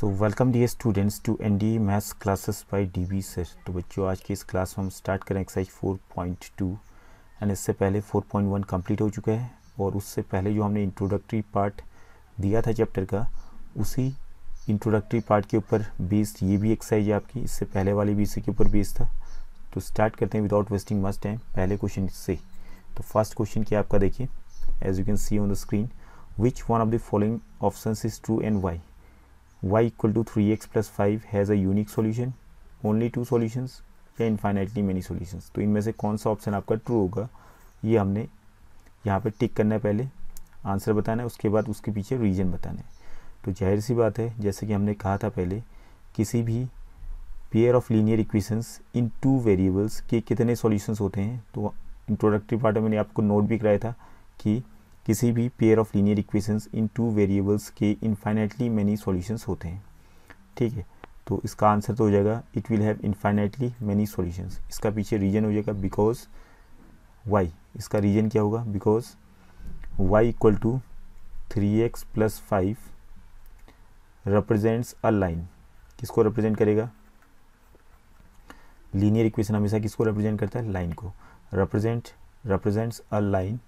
So welcome the students to N D maths classes by D B sir तो बच्चों आज की इस क्लास में हम स्टार्ट करें exercise four point two and इससे पहले फोर पॉइंट वन कम्प्लीट हो चुका है और उससे पहले जो हमने इंट्रोडक्टरी पार्ट दिया था चैप्टर का उसी इंट्रोडक्टरी पार्ट के ऊपर बेस्ड ये भी एक्सरसाइज है आपकी इससे पहले वाली भी इसी के ऊपर बेस्ड था तो स्टार्ट करते हैं विदाउट वेस्टिंग मस्ट टाइम पहले क्वेश्चन से तो फर्स्ट क्वेश्चन क्या आपका देखिए as you can see on the screen which one of the following option is true and why y equal to 3x plus 5 has a unique solution only two solutions या infinitely many solutions तो इनमें से कौन सा option आपका true होगा ये हमने यहाँ पे टिक करना है पहले आंसर बताना है उसके बाद उसके पीछे रीजन बताना है तो जाहिर सी बात है जैसे कि हमने कहा था पहले किसी भी pair of linear equations in two variables के कितने सॉल्यूशंस होते हैं तो इंट्रोडक्टरी पार्ट में मैंने आपको नोट भी कराया था कि किसी भी pair of linear equations in two variables के इन्फाइनेटली मैनी सॉल्यूशंस होते हैं ठीक है तो इसका आंसर तो हो जाएगा it will have infinitely many solutions इसका पीछे रीजन हो जाएगा बिकॉज वाई इसका रीजन क्या होगा because y equal to three x plus five represents a line किसको रिप्रेजेंट करेगा लीनियर इक्वेशन हमेशा किसको रिप्रेजेंट करता है लाइन को represent represents a line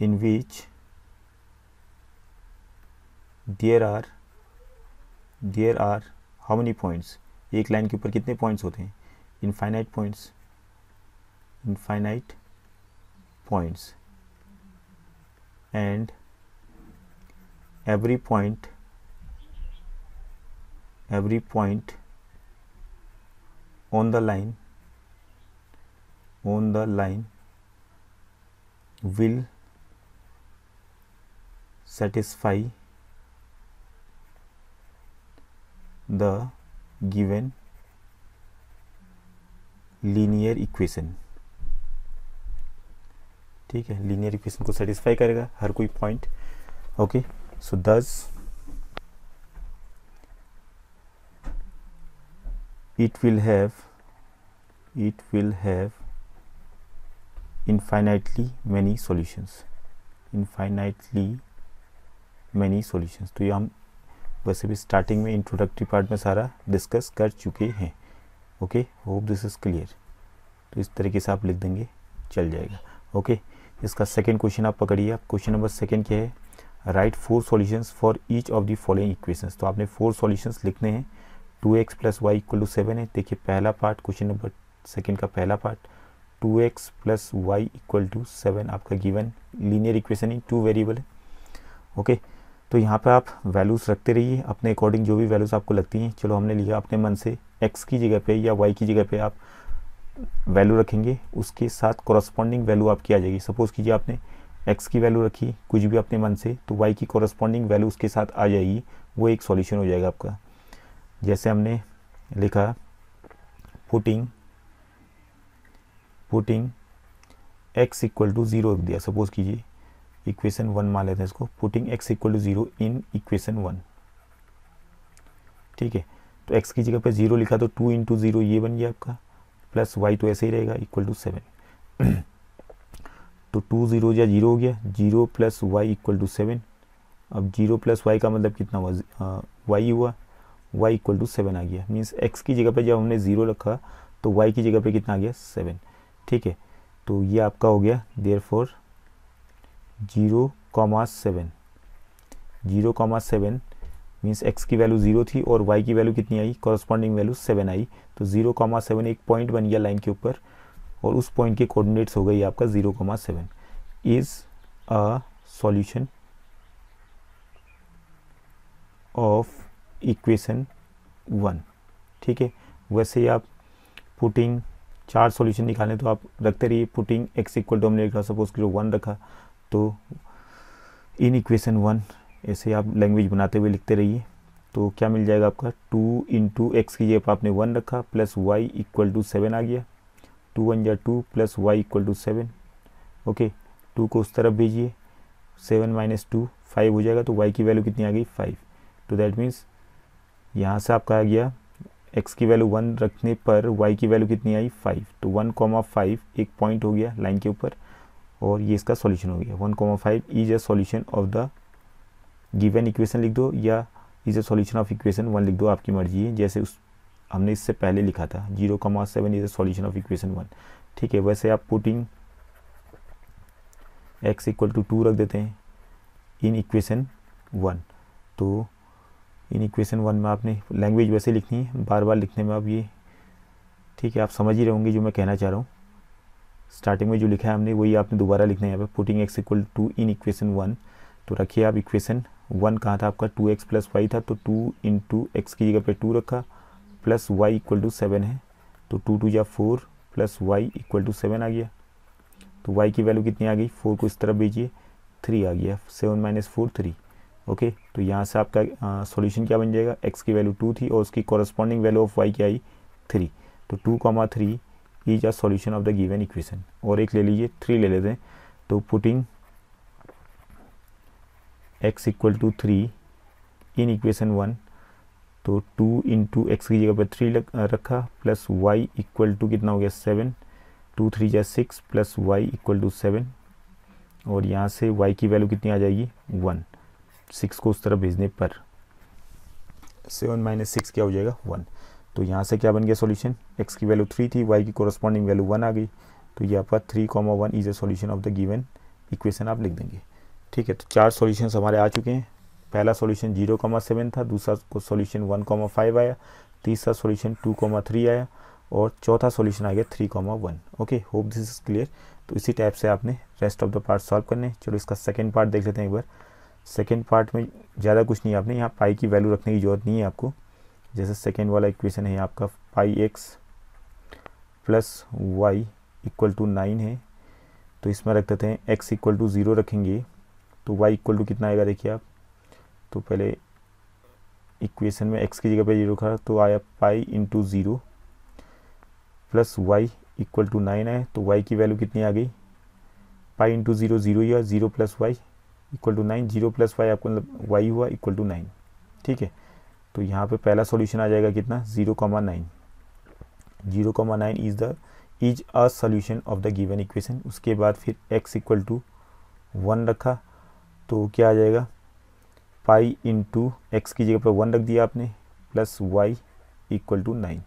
in which there are there are how many points एक लाइन के ऊपर कितने पॉइंट्स होते हैं infinite points infinite points and every point every point on the line on the line will satisfy the given linear equation ठीक है linear equation को satisfy करेगा हर कोई point okay so thus it will have it will have infinitely many solutions infinitely many solutions तो ये हम वैसे भी स्टार्टिंग में इंट्रोडक्टरी पार्ट में सारा डिस्कस कर चुके हैं okay hope this is clear तो इस तरीके से आप लिख देंगे चल जाएगा ओके इसका सेकेंड क्वेश्चन आप पकड़िए आप क्वेश्चन नंबर सेकेंड क्या है right four solutions for each of the following equations तो आपने फोर सॉल्यूशंस लिखने हैं two x plus y equal to seven है देखिए पहला पार्ट क्वेश्चन नंबर सेकेंड का पहला part two x plus y equal to seven आपका गिवन लीनियर इक्वेशन ही टू वेरिएबल है ओके okay? तो यहाँ पे आप वैल्यूज़ रखते रहिए अपने अकॉर्डिंग जो भी वैल्यूज़ आपको लगती हैं चलो हमने लिखा अपने मन से एक्स की जगह पे या वाई की जगह पे आप वैल्यू रखेंगे उसके साथ कॉरस्पॉन्डिंग वैल्यू आपकी आ जाएगी सपोज़ कीजिए आपने एक्स की वैल्यू रखी कुछ भी अपने मन से तो वाई की कॉरस्पॉन्डिंग वैल्यू उसके साथ आ जाएगी वो एक सॉल्यूशन हो जाएगा आपका जैसे हमने लिखा putting putting x equal to zero दिया सपोज़ कीजिए इक्वेशन वन मान लेते हैं इसको putting x equal to zero in equation one ठीक है तो एक्स की जगह पे जीरो लिखा तो टू इंटू जीरो ये बन गया आपका प्लस वाई तो ऐसे ही रहेगा इक्वल टू सेवन तो टू जीरो या जीरो हो गया zero plus y equal to seven अब जीरो प्लस वाई का मतलब कितना हुआ वाई हुआ वाई इक्वल टू सेवन आ गया मीन्स एक्स की जगह पे जब हमने ज़ीरो रखा तो वाई की जगह पे कितना आ गया सेवन ठीक है तो ये आपका हो गया therefore zero comma seven zero comma seven means x की वैल्यू जीरो थी और वाई की वैल्यू कितनी आई कॉरस्पॉन्डिंग वैल्यू सेवन आई तो जीरो कॉमा सेवन एक पॉइंट बन गया लाइन के ऊपर और उस पॉइंट के कोऑर्डिनेट्स हो गई आपका zero comma seven is a solution of equation one ठीक है वैसे ही आप पुटिंग चार सॉल्यूशन निकालें तो आप रखते रहिए पुटिंग एक्स इक्वल डोमिनेट का सपोज किलो वन रखा तो इन इक्वेशन वन ऐसे आप लैंग्वेज बनाते हुए लिखते रहिए तो क्या मिल जाएगा आपका टू इंटू एक्स की जगह आपने वन रखा plus y equal to seven आ गया टू वन या two plus y equal to seven okay two को उस तरफ भेजिए सेवन माइनस टू फाइव हो जाएगा तो वाई की वैल्यू कितनी आ गई फाइव तो दैट मीन्स यहाँ से आपका आ गया एक्स की वैल्यू वन रखने पर वाई की वैल्यू कितनी आई फाइव तो वन कॉमा फाइव एक पॉइंट हो गया लाइन के ऊपर और ये इसका सॉल्यूशन हो गया one comma five is a solution of the given equation लिख दो या is a solution of equation one लिख दो आपकी मर्जी है जैसे उस हमने इससे पहले लिखा था zero comma seven is a solution of equation one ठीक है वैसे आप putting x equal to two रख देते हैं इन इक्वेशन वन तो इन इक्वेशन वन में आपने लैंग्वेज वैसे लिखनी है बार बार लिखने में आप ये ठीक है आप समझ ही रहोगे जो मैं कहना चाह रहा हूँ स्टार्टिंग में जो लिखा है हमने वही आपने दोबारा लिखना है यहाँ पर putting x equal to in equation one तो रखिए आप इक्वेशन वन कहाँ था आपका टू एक्स प्लस वाई था तो टू इन टू एक्स की जगह पे टू रखा plus y equal to seven है तो टू टू या four plus y equal to seven आ गया तो वाई की वैल्यू कितनी आ गई फोर को इस तरफ भेजिए थ्री आ गया seven minus four three okay तो यहाँ से आपका सॉल्यूशन क्या बन जाएगा एक्स की वैल्यू टू थी और उसकी कॉरस्पॉन्डिंग वैल्यू ऑफ वाई की आई थ्री तो two comma three is are solution of the given equation और एक ले लीजिए थ्री ले लेते हैं तो putting x equal to three in equation one तो टू इंटू एक्स की जगह पर थ्री रखा प्लस वाई इक्वल टू कितना हो गया सेवन टू थ्री या six plus y equal to seven और यहाँ से वाई की वैल्यू कितनी आ जाएगी वन सिक्स को उस तरफ भेजने पर सेवन माइनस सिक्स क्या हो जाएगा वन तो यहाँ से क्या बन गया सॉल्यूशन एक्स की वैल्यू थ्री थी वाई की कोरस्पॉन्डिंग वैल्यू वन आ गई तो ये आपका three comma one is a solution of the given equation आप लिख देंगे ठीक है तो चार सोल्यूशन हमारे आ चुके हैं पहला सोल्यूशन जीरो कॉमा सेवन था दूसरा सोल्यूशन वन कॉमा फाइव आया तीसरा सोल्यूशन टू कॉमा थ्री आया और चौथा सॉल्यूशन आ गया three comma one okay hope this is clear तो इसी टाइप से आपने rest of the part solve करने चलो इसका सेकेंड पार्ट देख लेते हैं एक बार सेकेंड पार्ट में ज़्यादा कुछ नहीं आपने यहाँ पाई की वैल्यू रखने की जरूरत नहीं है आपको जैसे सेकेंड वाला इक्वेशन है आपका pi x plus y equal to nine है तो इसमें रख देते हैं एक्स इक्वल टू ज़ीरो रखेंगे तो वाई इक्वल टू कितना आएगा देखिए आप तो पहले इक्वेशन में एक्स की जगह पे जीरो खा तो आया pi into zero plus y equal to nine है तो वाई की वैल्यू कितनी आ गई पाई इंटू ज़ीरो ज़ीरो या zero plus y equal to nine zero plus y आपको मतलब वाई हुआ इक्वल टू नाइन ठीक है तो यहाँ पे पहला सॉल्यूशन आ जाएगा कितना zero comma nine zero comma nine is the is a solution of the given equation उसके बाद फिर एक्स इक्वल टू वन रखा तो क्या आ जाएगा पाई टू एक्स की जगह पर वन रख दिया आपने plus y equal to nine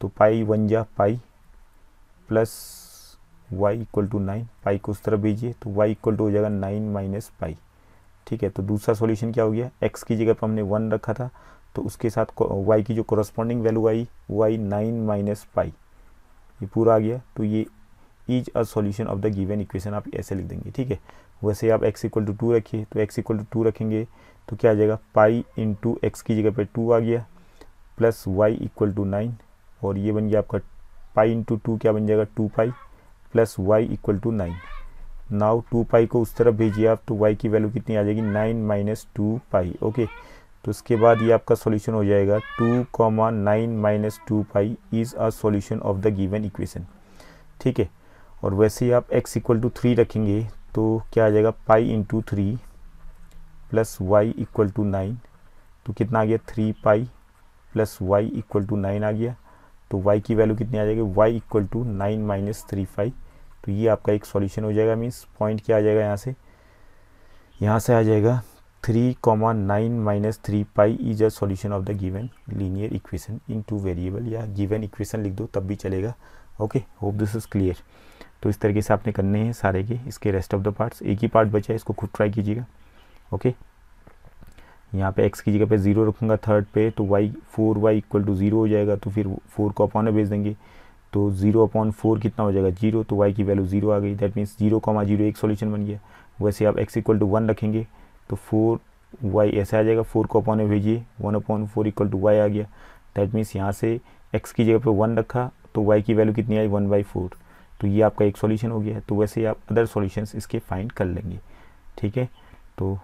तो पाई वन जा pi plus y equal to nine pi को उस तरफ भेजिए तो वाई इक्वल टू हो जाएगा नाइन माइनस पाई ठीक है तो दूसरा सॉल्यूशन क्या हो गया एक्स की जगह पर हमने वन रखा था तो उसके साथ वाई की जो कॉरस्पॉन्डिंग वैल्यू आई वो आई नाइन माइनस पाई ये पूरा आ गया तो ये is a solution of the given equation आप ऐसे लिख देंगे ठीक है वैसे आप x इक्वल टू टू रखिए तो x इक्वल टू टू रखेंगे तो क्या आ जाएगा पाई इंटू एक्स की जगह पे टू आ गया plus y equal to nine और ये बन गया आपका पाई इंटू टू क्या बन जाएगा two pi plus y equal to nine now two pi को उस तरफ भेजिए आप तो y की वैल्यू कितनी आ जाएगी nine minus two pi okay तो उसके बाद ये आपका सॉल्यूशन हो जाएगा two comma nine minus two pi is a solution of the given equation ठीक है और वैसे ही आप x इक्वल टू थ्री रखेंगे तो क्या आ जाएगा pi into three plus y equal to nine तो कितना आ गया three pi plus y equal to nine आ गया तो y की वैल्यू कितनी आ जाएगी y equal to nine minus three five तो ये आपका एक सॉल्यूशन हो जाएगा मीन्स पॉइंट क्या आ जाएगा यहाँ से यहाँ से आ जाएगा three comma nine minus three pi is a solution of the given linear equation in two variable या गिवन इक्वेशन लिख दो तब भी चलेगा okay hope this is clear तो इस तरीके से आपने करने हैं सारे के इसके रेस्ट ऑफ द पार्ट्स एक ही पार्ट बचा है इसको खुद ट्राई कीजिएगा ओके यहाँ पे x की जगह पे ज़ीरो रखूँगा थर्ड पे तो y four y equal to zero हो जाएगा तो फिर फोर को अपॉन में भेज देंगे तो ज़ीरो अपॉन फोर कितना हो जाएगा जीरो तो y की वैल्यू ज़ीरो आ गई that means zero comma zero एक सॉल्यूशन बन गया वैसे आप x इक्वल टू वन रखेंगे तो फोर वाई ऐसे आ जाएगा फोर को अपॉन में भेजिए one upon four equal to y आ गया दैट मीन्स यहाँ से एक्स की जगह पे वन रखा तो वाई की वैल्यू कितनी आई वन बाई फोर तो ये आपका एक सॉल्यूशन हो गया है तो वैसे आप अदर सॉल्यूशंस इसके फाइंड कर लेंगे ठीक है तो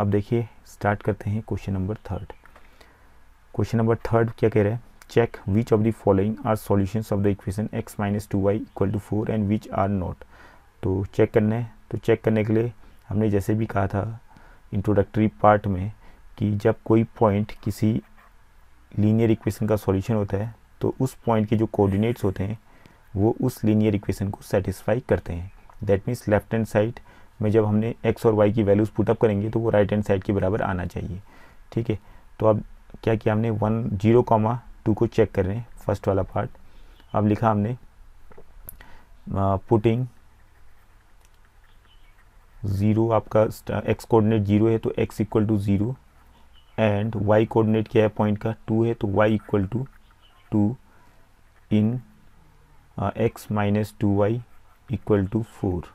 अब देखिए स्टार्ट करते हैं question number third question number third क्या कह रहे हैं check which of the following are solutions of the equation x minus two y equal to four and which are not तो चेक करना है तो चेक करने के लिए हमने जैसे भी कहा था इंट्रोडक्टरी पार्ट में कि जब कोई पॉइंट किसी लीनियर इक्वेशन का सॉल्यूशन होता है तो उस पॉइंट के जो कोऑर्डिनेट्स होते हैं वो उस लीनियर इक्वेशन को सेटिस्फाई करते हैं that means left hand side में जब हमने एक्स और वाई की वैल्यूज़ पुटअप करेंगे तो वो राइट हैंड साइड के बराबर आना चाहिए ठीक है तो अब क्या किया हमने वन जीरो कॉमा टू को चेक कर रहे हैं फर्स्ट वाला पार्ट अब लिखा हमने पुटिंग ज़ीरो आपका एक्स कोऑर्डिनेट ज़ीरो है तो x equal to zero and y coordinate क्या है पॉइंट का टू है तो y equal to two in x minus two y equal to four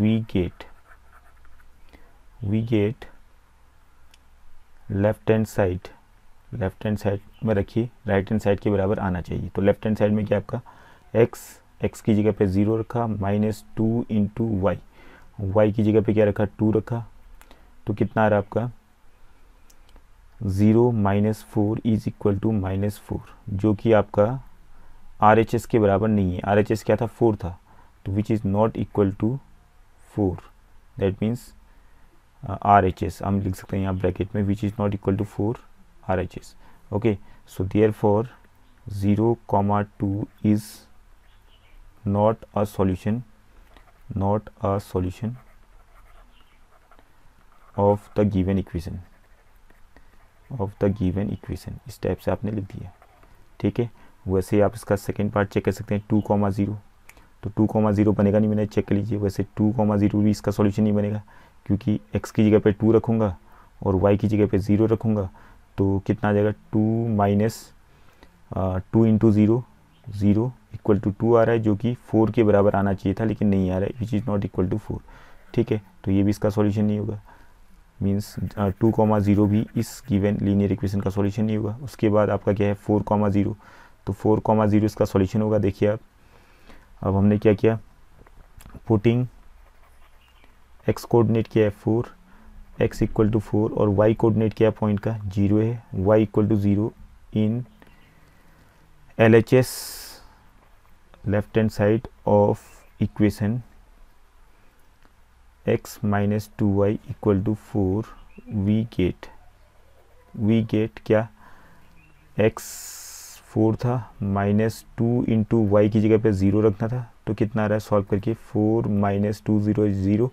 we get we get left hand side left hand side में रखिए right hand side के बराबर आना चाहिए तो लेफ्ट हैंड साइड में क्या आपका एक्स एक्स की जगह पे ज़ीरो रखा minus two into y y की जगह पे क्या रखा टू रखा तो कितना आ रहा आपका zero minus four is equal to minus four जो कि आपका आर एच एस के बराबर नहीं है आर एच एस क्या था फोर था तो which is not equal to four that means R H S हम लिख सकते हैं यहाँ ब्रैकेट में which is not equal to four R H S okay so therefore zero comma two is not a solution not a solution of the given equation of the given equation इस type से आपने लिख दिया ठीक है वैसे आप इसका सेकेंड पार्ट चेक कर सकते हैं टू कॉमा ज़ीरो तो टू कॉमा ज़ीरो बनेगा नहीं मैंने चेक कर लीजिए वैसे टू कॉमा ज़ीरो भी इसका सॉल्यूशन नहीं बनेगा क्योंकि एक्स की जगह पे टू रखूँगा और वाई की जगह पे ज़ीरो रखूँगा तो कितना आ जाएगा two minus two into zero zero equal to two आ रहा है जो कि फोर के बराबर आना चाहिए था लेकिन नहीं आ रहा है which is not equal to four ठीक है तो ये भी इसका सॉल्यूशन नहीं होगा मीन्स टू कॉमा ज़ीरो भी इस गिवन लीनियर इक्वेशन का सॉल्यूशन नहीं होगा उसके बाद आपका क्या है फोर कॉमा ज़ीरो तो फोर कॉमा ज़ीरो इसका सॉल्यूशन होगा देखिए आप अब हमने क्या किया पुटिंग एक्स कोऑर्डिनेट क्या है four x equal to four और वाई कोऑर्डिनेट क्या है पॉइंट का जीरो है y equal to zero in LHS left hand side of equation x minus 2y equal to 4 we get we get क्या x 4 था minus two into Y की जगह पे ज़ीरो रखना था तो कितना आ रहा है सॉल्व करके 4 minus two zero zero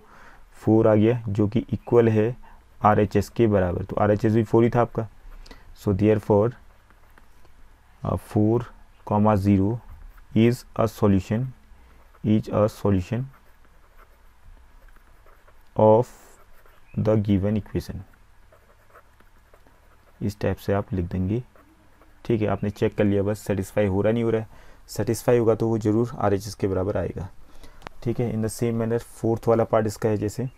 four आ गया जो कि इक्वल है आर एच एस के बराबर तो आर एच एस भी फोर ही था आपका so therefore four comma 0 is a solution is a solution of the given equation इस टाइप से आप लिख देंगे ठीक है आपने चेक कर लिया बस सेटिस्फाई हो रहा नहीं हो रहा है सेटिस्फाई होगा तो वो ज़रूर आर एच एस के बराबर आएगा ठीक है in the same manner fourth वाला पार्ट इसका है जैसे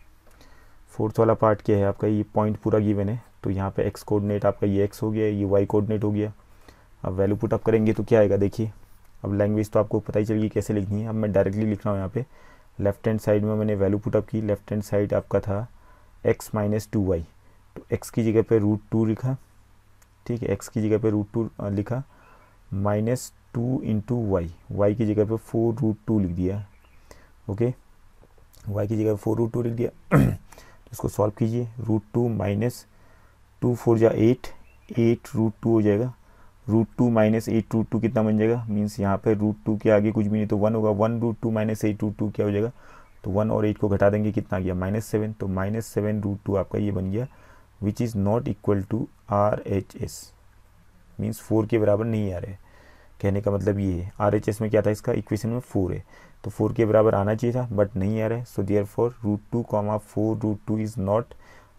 फोर्थ वाला पार्ट क्या है आपका ये पॉइंट पूरा गिवन है तो यहाँ पे एक्स कोऑर्डिनेट आपका ये एक्स हो गया ये वाई कोऑर्डिनेट हो गया अब वैल्यू पुट अप करेंगे तो क्या आएगा देखिए अब लैंग्वेज तो आपको पता ही चल गई कैसे लिखनी है अब मैं डायरेक्टली लिख रहा हूँ यहाँ पे लेफ्ट हैंड साइड में मैंने वैल्यू पुटअप की लेफ्ट हैंड साइड आपका था एक्स माइनस टू वाई तो एक्स की जगह पे रूट टू लिखा ठीक है एक्स की जगह पे रूट टू लिखा minus two into y y की जगह पे फोर रूट टू लिख दिया ओके वाई की जगह फोर रूट टू लिख दिया तो इसको सॉल्व कीजिए root two minus two four या एट एट रूट टू हो जाएगा root two minus eight root two कितना बन जाएगा मीन्स यहाँ पे रूट टू के आगे कुछ भी नहीं तो वन होगा one root two minus eight root two क्या हो जाएगा तो वन और एट को घटा देंगे कितना गया माइनस सेवन तो माइनस सेवन रूट टू आपका ये बन गया which is not equal to R H S means four के बराबर नहीं आ रहे कहने का मतलब ये है आर एच एस में क्या था इसका इक्वेशन में फोर है तो फोर के बराबर आना चाहिए था बट नहीं आ रहा है so therefore root two comma four root two is not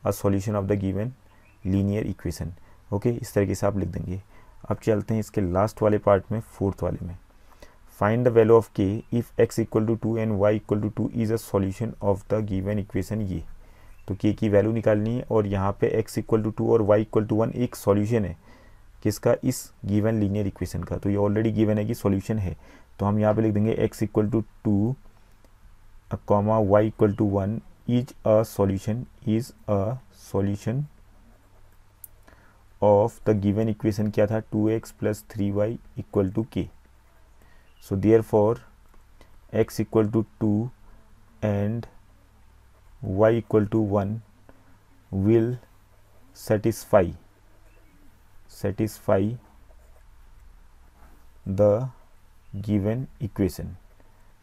a solution of the given linear equation okay इस तरीके से आप लिख देंगे अब चलते हैं इसके लास्ट वाले पार्ट में फोर्थ वाले में find the value of k if x equal to two and y equal to two is a solution of the given equation ये तो के की वैल्यू निकालनी है और यहाँ पे एक्स इक्वल टू टू और वाई इक्वल टू वन एक सॉल्यूशन है किसका इस गिवन लीनियर इक्वेशन का तो ये ऑलरेडी गिवन है कि सॉल्यूशन है तो हम यहाँ पे लिख देंगे x equal to two comma y equal to one is a solution is a solution of the given equation क्या था two x plus three y equal to k so therefore x equal to two and y equal to one will satisfy satisfy the given equation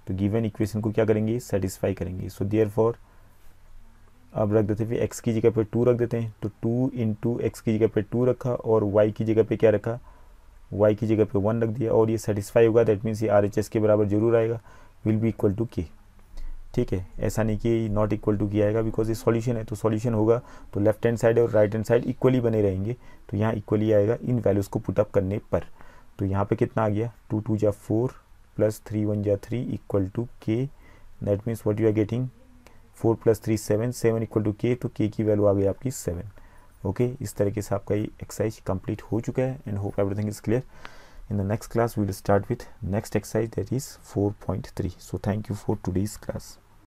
तो given equation को क्या करेंगे satisfy करेंगे so there for अब रख देते हैं फिर एक्स की जगह पे टू रख देते हैं तो टू इंटू एक्स की जगह पे टू रखा और वाई की जगह पे क्या रखा वाई की जगह पे वन रख दिया और ये सेटिस्फाई होगा दैट मीन्स ये आर एच एस के बराबर जरूर आएगा विल बी इक्वल टू के ठीक है ऐसा नहीं कि नॉट इक्वल टू किया आएगा बिकॉज ये सॉल्यूशन है तो सॉल्यूशन होगा तो लेफ्ट हैंड साइड और राइट हैंड साइड इक्वली बने रहेंगे तो यहाँ इक्वली आएगा इन वैल्यूज़ को पुटअप करने पर तो यहाँ पे कितना आ गया टू टू जा फोर प्लस थ्री वन जा three equal to k that means what you are getting four plus three seven seven equal to k तो के की वैल्यू आ गई आपकी सेवन ओके okay, इस तरीके से आपका ये एक्सरसाइज कंप्लीट हो चुका है and hope everything is clear in the next class we'll start with next exercise that is three so thank you for today's class